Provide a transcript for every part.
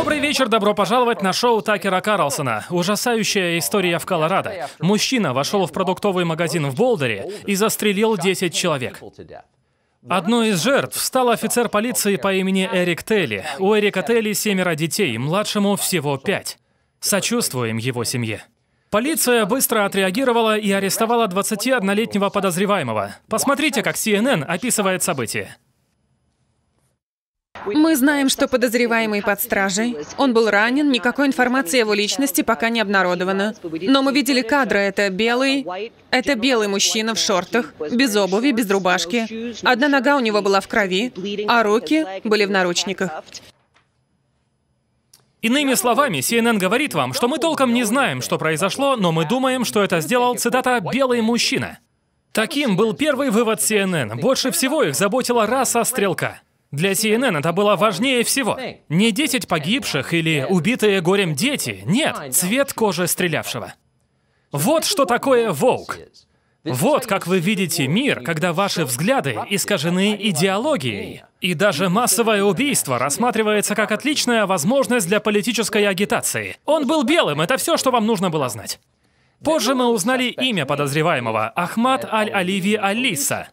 Добрый вечер, добро пожаловать на шоу Такера Карлсона. Ужасающая история в Колорадо. Мужчина вошел в продуктовый магазин в Болдере и застрелил 10 человек. Одной из жертв стал офицер полиции по имени Эрик Телли. У Эрика Телли семеро детей, младшему всего пять. Сочувствуем его семье. Полиция быстро отреагировала и арестовала 21-летнего подозреваемого. Посмотрите, как CNN описывает события. Мы знаем, что подозреваемый под стражей. Он был ранен, никакой информации о его личности пока не обнародовано. Но мы видели кадры. Это белый... Это белый мужчина в шортах, без обуви, без рубашки. Одна нога у него была в крови, а руки были в наручниках. Иными словами, CNN говорит вам, что мы толком не знаем, что произошло, но мы думаем, что это сделал, цитата, «белый мужчина». Таким был первый вывод CNN. Больше всего их заботила раса стрелка. Для CNN это было важнее всего. Не 10 погибших или убитые горем дети. Нет, цвет кожи стрелявшего. Вот что такое «Волк». Вот как вы видите мир, когда ваши взгляды искажены идеологией. И даже массовое убийство рассматривается как отличная возможность для политической агитации. Он был белым, это все, что вам нужно было знать. Позже мы узнали имя подозреваемого – Ахмад Аль-Аливи Алиса.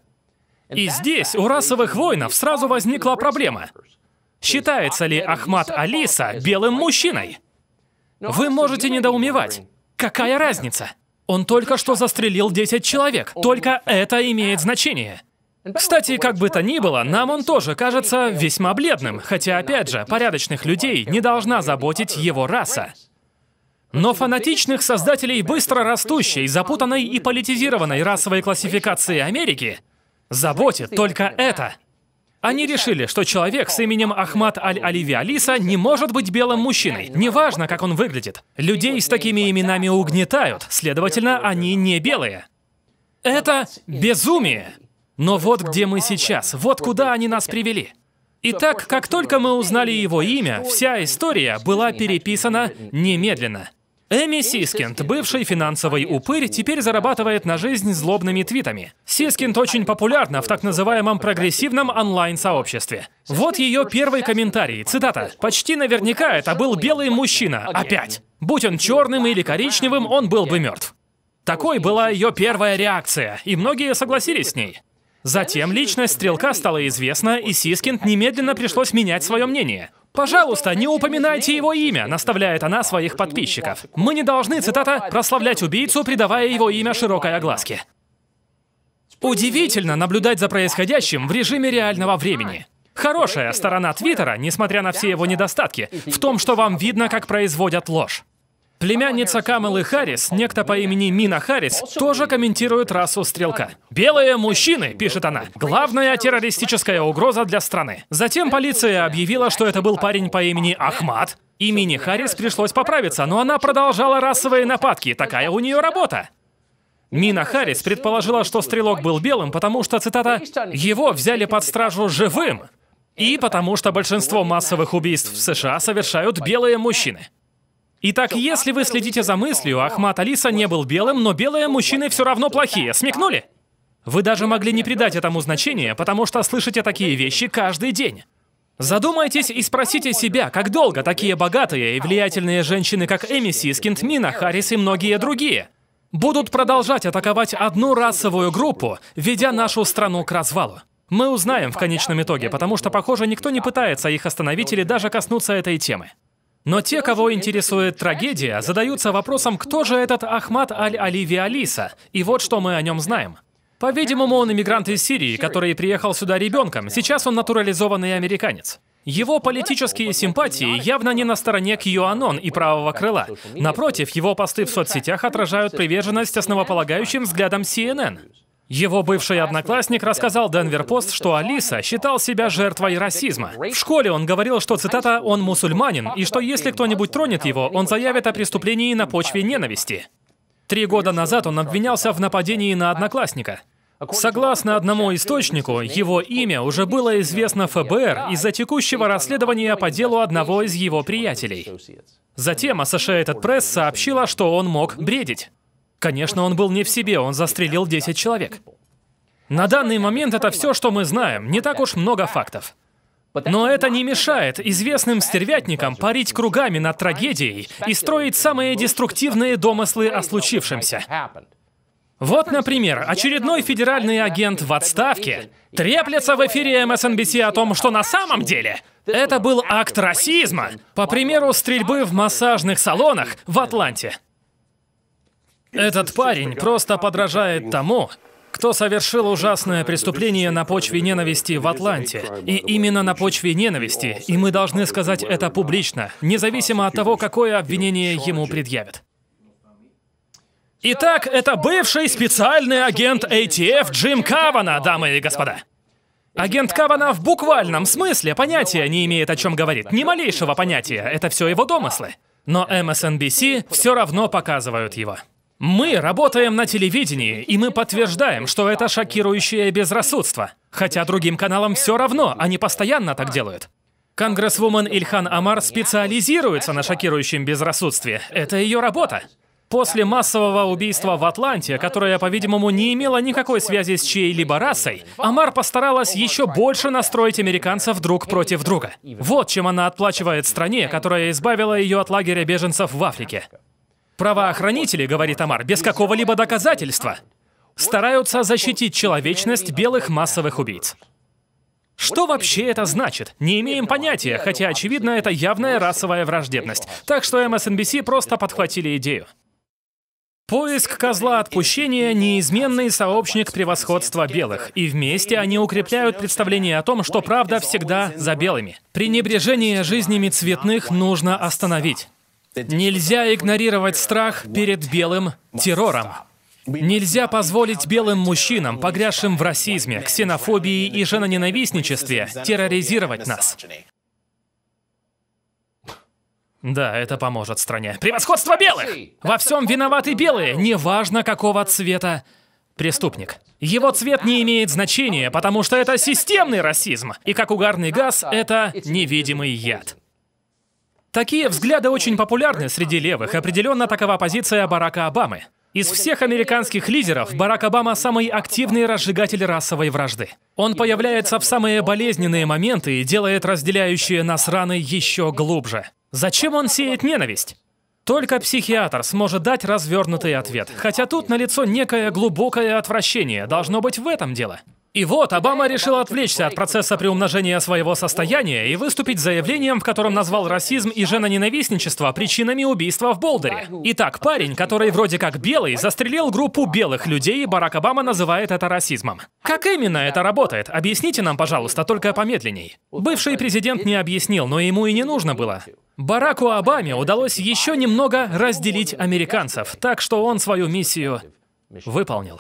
И здесь у расовых воинов сразу возникла проблема. Считается ли Ахмад Алиса белым мужчиной? Вы можете недоумевать. Какая разница? Он только что застрелил 10 человек. Только это имеет значение. Кстати, как бы то ни было, нам он тоже кажется весьма бледным, хотя, опять же, порядочных людей не должна заботить его раса. Но фанатичных создателей быстро растущей, запутанной и политизированной расовой классификации Америки заботит только это. Они решили, что человек с именем Ахмад Аль-Аливи Алиса не может быть белым мужчиной, неважно, как он выглядит. Людей с такими именами угнетают, следовательно, они не белые. Это безумие. Но вот где мы сейчас, вот куда они нас привели. Итак, как только мы узнали его имя, вся история была переписана немедленно. Эми Сискинд, бывший финансовый упырь, теперь зарабатывает на жизнь злобными твитами. Сискинд очень популярна в так называемом прогрессивном онлайн-сообществе. Вот ее первый комментарий, цитата. «Почти наверняка это был белый мужчина, опять. Будь он черным или коричневым, он был бы мертв». Такой была ее первая реакция, и многие согласились с ней. Затем личность стрелка стала известна, и Сискинд немедленно пришлось менять свое мнение. «Пожалуйста, не упоминайте его имя», — наставляет она своих подписчиков. «Мы не должны, цитата, прославлять убийцу, придавая его имя широкой огласке». Удивительно наблюдать за происходящим в режиме реального времени. Хорошая сторона Твиттера, несмотря на все его недостатки, в том, что вам видно, как производят ложь. Племянница Камелы Харрис, некто по имени Мина Харрис, тоже комментирует расу стрелка. «Белые мужчины», — пишет она, — «главная террористическая угроза для страны». Затем полиция объявила, что это был парень по имени Ахмат, и Имени Харрис пришлось поправиться, но она продолжала расовые нападки, такая у нее работа. Мина Харрис предположила, что стрелок был белым, потому что, цитата, «его взяли под стражу живым». И потому что большинство массовых убийств в США совершают белые мужчины. Итак, если вы следите за мыслью, Ахмад Алиса не был белым, но белые мужчины все равно плохие. Смекнули? Вы даже могли не придать этому значения, потому что слышите такие вещи каждый день. Задумайтесь и спросите себя, как долго такие богатые и влиятельные женщины, как Эмиси, Скинтмина, Харрис и многие другие, будут продолжать атаковать одну расовую группу, ведя нашу страну к развалу. Мы узнаем в конечном итоге, потому что, похоже, никто не пытается их остановить или даже коснуться этой темы. Но те, кого интересует трагедия, задаются вопросом, кто же этот Ахмад Аль-Аливи Алиса? И вот что мы о нем знаем. По-видимому, он иммигрант из Сирии, который приехал сюда ребенком. Сейчас он натурализованный американец. Его политические симпатии явно не на стороне Кьюанон и правого крыла. Напротив, его посты в соцсетях отражают приверженность основополагающим взглядам CNN. Его бывший одноклассник рассказал Денвер Пост, что Алиса считал себя жертвой расизма. В школе он говорил, что, цитата, «он мусульманин», и что если кто-нибудь тронет его, он заявит о преступлении на почве ненависти. Три года назад он обвинялся в нападении на одноклассника. Согласно одному источнику, его имя уже было известно ФБР из-за текущего расследования по делу одного из его приятелей. Затем Associated Press сообщила, что он мог бредить. Конечно, он был не в себе, он застрелил 10 человек. На данный момент это все, что мы знаем, не так уж много фактов. Но это не мешает известным стервятникам парить кругами над трагедией и строить самые деструктивные домыслы о случившемся. Вот, например, очередной федеральный агент в отставке треплется в эфире MSNBC эм о том, что на самом деле это был акт расизма, по примеру стрельбы в массажных салонах в Атланте. Этот парень просто подражает тому, кто совершил ужасное преступление на почве ненависти в Атланте. И именно на почве ненависти, и мы должны сказать это публично, независимо от того, какое обвинение ему предъявят. Итак, это бывший специальный агент ATF Джим Кавана, дамы и господа. Агент Кавана в буквальном смысле понятия не имеет, о чем говорит. Ни малейшего понятия. Это все его домыслы. Но MSNBC все равно показывают его. Мы работаем на телевидении, и мы подтверждаем, что это шокирующее безрассудство. Хотя другим каналам все равно, они постоянно так делают. Конгрессвумен Ильхан Амар специализируется на шокирующем безрассудстве. Это ее работа. После массового убийства в Атланте, которое, по-видимому, не имело никакой связи с чьей-либо расой, Амар постаралась еще больше настроить американцев друг против друга. Вот чем она отплачивает стране, которая избавила ее от лагеря беженцев в Африке. Правоохранители, говорит Амар, без какого-либо доказательства стараются защитить человечность белых массовых убийц. Что вообще это значит? Не имеем понятия, хотя, очевидно, это явная расовая враждебность. Так что MSNBC просто подхватили идею. Поиск козла отпущения – неизменный сообщник превосходства белых, и вместе они укрепляют представление о том, что правда всегда за белыми. Пренебрежение жизнями цветных нужно остановить. Нельзя игнорировать страх перед белым террором. Нельзя позволить белым мужчинам, погрязшим в расизме, ксенофобии и женоненавистничестве, терроризировать нас. Да, это поможет стране. Превосходство белых! Во всем виноваты белые, неважно какого цвета преступник. Его цвет не имеет значения, потому что это системный расизм. И как угарный газ, это невидимый яд. Такие взгляды очень популярны среди левых. Определенно такова позиция Барака Обамы. Из всех американских лидеров Барак Обама самый активный разжигатель расовой вражды. Он появляется в самые болезненные моменты и делает разделяющие нас раны еще глубже. Зачем он сеет ненависть? Только психиатр сможет дать развернутый ответ. Хотя тут налицо некое глубокое отвращение. Должно быть в этом дело. И вот Обама решил отвлечься от процесса приумножения своего состояния и выступить заявлением, в котором назвал расизм и женоненавистничество причинами убийства в Болдере. Итак, парень, который вроде как белый, застрелил группу белых людей, и Барак Обама называет это расизмом. Как именно это работает? Объясните нам, пожалуйста, только помедленней. Бывший президент не объяснил, но ему и не нужно было. Бараку Обаме удалось еще немного разделить американцев, так что он свою миссию выполнил.